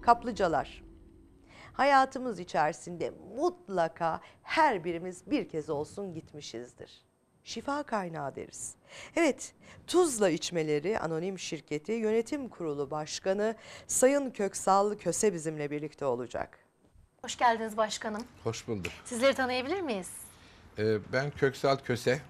kaplıcalar. Hayatımız içerisinde mutlaka her birimiz bir kez olsun gitmişizdir. Şifa kaynağı deriz. Evet, Tuzla İçmeleri Anonim Şirketi Yönetim Kurulu Başkanı Sayın Köksal Köse bizimle birlikte olacak. Hoş geldiniz başkanım. Hoş bulduk. Sizleri tanıyabilir miyiz? Ee, ben Köksal Köse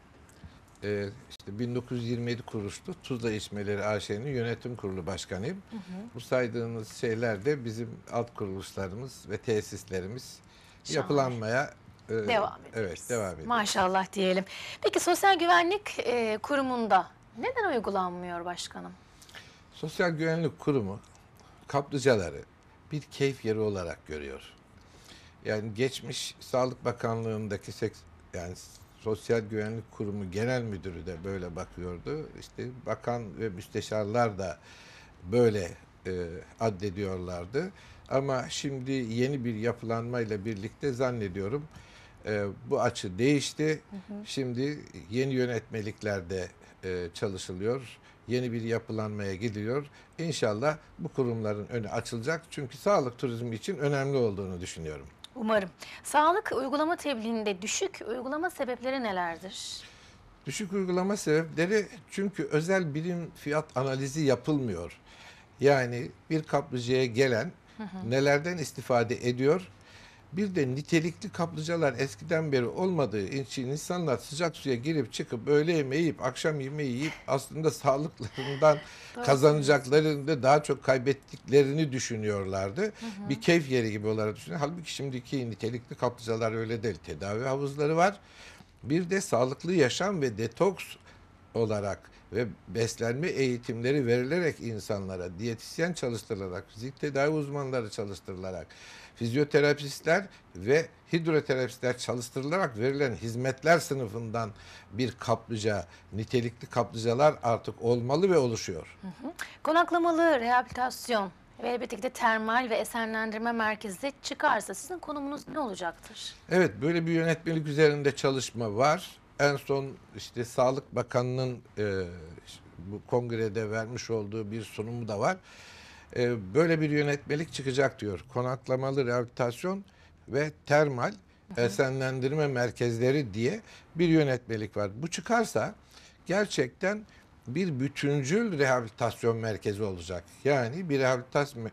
e, işte 1927 kuruluşlu Tuzla İçmeleri AŞ'nin yönetim kurulu başkanıyım. Hı hı. Bu saydığınız şeyler de bizim alt kuruluşlarımız ve tesislerimiz Şahane. yapılanmaya e, devam ediyoruz. Evet, devam ediyor. Maşallah diyelim. Peki Sosyal Güvenlik e, Kurumu'nda neden uygulanmıyor başkanım? Sosyal Güvenlik Kurumu kaplıcaları bir keyif yeri olarak görüyor. Yani geçmiş Sağlık Bakanlığı'ndaki yani Sosyal Güvenlik Kurumu Genel Müdürü de böyle bakıyordu. İşte bakan ve müsteşarlar da böyle e, addediyorlardı. Ama şimdi yeni bir yapılanmayla birlikte zannediyorum e, bu açı değişti. Hı hı. Şimdi yeni yönetmeliklerde e, çalışılıyor. Yeni bir yapılanmaya gidiyor. İnşallah bu kurumların önü açılacak. Çünkü sağlık turizmi için önemli olduğunu düşünüyorum. Umarım. Sağlık uygulama tebliğinde düşük uygulama sebepleri nelerdir? Düşük uygulama sebepleri çünkü özel birim fiyat analizi yapılmıyor. Yani bir kaplıcaya gelen nelerden istifade ediyor bir de nitelikli kaplıcalar eskiden beri olmadığı için insanlar sıcak suya girip çıkıp öğle yemeği yiyip akşam yemeği yiyip aslında sağlıklarından kazanacaklarını da daha çok kaybettiklerini düşünüyorlardı. Hı hı. Bir keyif yeri gibi olarak düşünüyor. Halbuki şimdiki nitelikli kaplıcalar öyle değil. Tedavi havuzları var. Bir de sağlıklı yaşam ve detoks olarak ve beslenme eğitimleri verilerek insanlara, diyetisyen çalıştırılarak, fizik tedavi uzmanları çalıştırılarak, fizyoterapistler ve hidroterapistler çalıştırılarak verilen hizmetler sınıfından bir kaplıca, nitelikli kaplıcalar artık olmalı ve oluşuyor. Hı hı. Konaklamalı rehabilitasyon ve elbette de termal ve esenlendirme merkezi çıkarsa sizin konumunuz ne olacaktır? Evet böyle bir yönetmelik üzerinde çalışma var en son işte Sağlık Bakanı'nın e, bu kongrede vermiş olduğu bir sunumu da var. E, böyle bir yönetmelik çıkacak diyor. Konaklamalı rehabilitasyon ve termal Hı. esenlendirme merkezleri diye bir yönetmelik var. Bu çıkarsa gerçekten bir bütüncül rehabilitasyon merkezi olacak. Yani bir rehabilitasyon,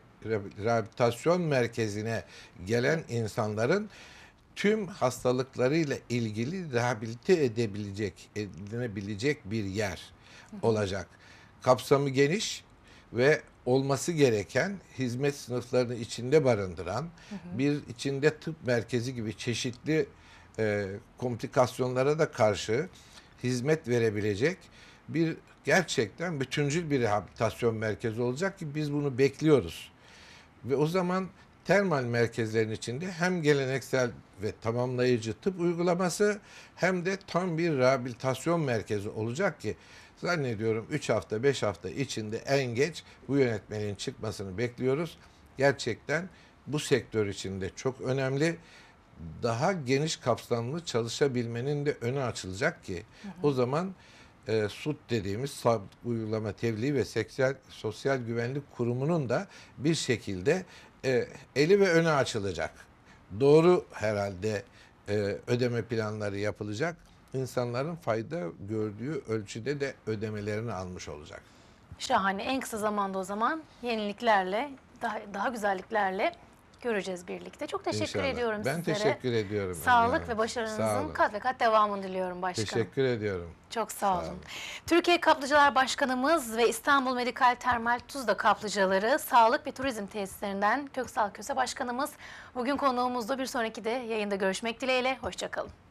rehabilitasyon merkezine gelen insanların tüm hastalıklarıyla ilgili rehabilite edebilecek, edinebilecek bir yer olacak. Kapsamı geniş ve olması gereken hizmet sınıflarını içinde barındıran bir içinde tıp merkezi gibi çeşitli e, komplikasyonlara da karşı hizmet verebilecek bir gerçekten bütüncül bir rehabilitasyon merkezi olacak ki biz bunu bekliyoruz. Ve o zaman termal merkezlerin içinde hem geleneksel ve tamamlayıcı tıp uygulaması hem de tam bir rehabilitasyon merkezi olacak ki zannediyorum 3 hafta 5 hafta içinde en geç bu yönetmenin çıkmasını bekliyoruz. Gerçekten bu sektör içinde çok önemli daha geniş kapsamlı çalışabilmenin de önü açılacak ki hı hı. o zaman e, SUT dediğimiz Uygulama Tebliği ve Seksüel, Sosyal Güvenlik Kurumu'nun da bir şekilde e, eli ve öne açılacak. Doğru herhalde e, ödeme planları yapılacak. İnsanların fayda gördüğü ölçüde de ödemelerini almış olacak. Şahane en kısa zamanda o zaman yeniliklerle daha, daha güzelliklerle göreceğiz birlikte. Çok teşekkür İnşallah. ediyorum ben sizlere. Ben teşekkür ediyorum. Sağlık ve başarınızın sağ kat ve kat devamını diliyorum başkanım. Teşekkür ediyorum. Çok sağ, sağ olun. olun. Türkiye Kaplıcalar Başkanımız ve İstanbul Medikal Termal Tuzla Kaplıcaları Sağlık ve Turizm Tesislerinden Köksal Köse Başkanımız bugün konuğumuzda bir sonraki de yayında görüşmek dileğiyle. Hoşçakalın.